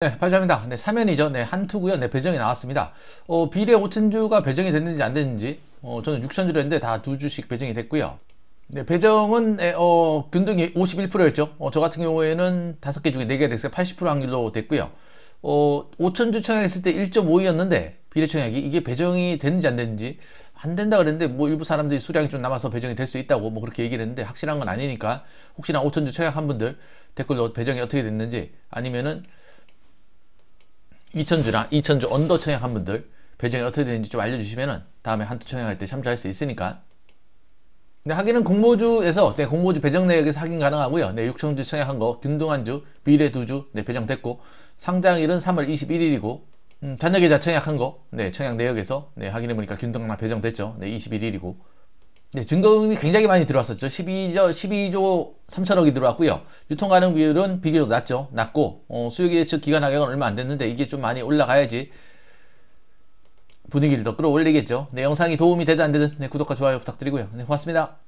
네, 발표합니다. 네, 3연이죠. 네, 한투구요. 네, 배정이 나왔습니다. 어, 비례 5천주가 배정이 됐는지 안 됐는지, 어, 저는 6천주로 했는데 다 두 주씩 배정이 됐고요. 네, 배정은, 에, 어, 균등이 51%였죠. 어, 저 같은 경우에는 5개 중에 4개가 됐어요. 80% 확률로 됐고요. 어, 5천주 청약했을 때 1.5였는데, 비례 청약이 이게 배정이 됐는지 안 됐는지, 안 된다 그랬는데, 뭐 일부 사람들이 수량이 좀 남아서 배정이 될 수 있다고 뭐 그렇게 얘기를 했는데, 확실한 건 아니니까, 혹시나 5천주 청약한 분들 댓글로 배정이 어떻게 됐는지, 아니면은, 2천주나 2천주 언더 청약한 분들 배정이 어떻게 되는지 좀 알려주시면은 다음에 한두 청약할 때 참조할 수 있으니까 근데 하기는 공모주에서 네, 공모주 배정 내역에서 확인 가능하고요 네, 6천주 청약한 거 균등한 주 미래 두주 네, 배정됐고 상장일은 3월 21일이고 음, 잔여계좌 청약한 거 네, 청약 내역에서 네, 확인해보니까 균등나 배정됐죠 네, 21일이고 네, 증거금이 굉장히 많이 들어왔었죠. 12조, 12조 3천억이 들어왔고요. 유통 가능 비율은 비교적 낮죠. 낮고 어, 수요 예측 기간 하격은 얼마 안 됐는데 이게 좀 많이 올라가야지 분위기를 더 끌어올리겠죠. 네, 영상이 도움이 되든 안 되든 네, 구독과 좋아요 부탁드리고요. 네, 고맙습니다.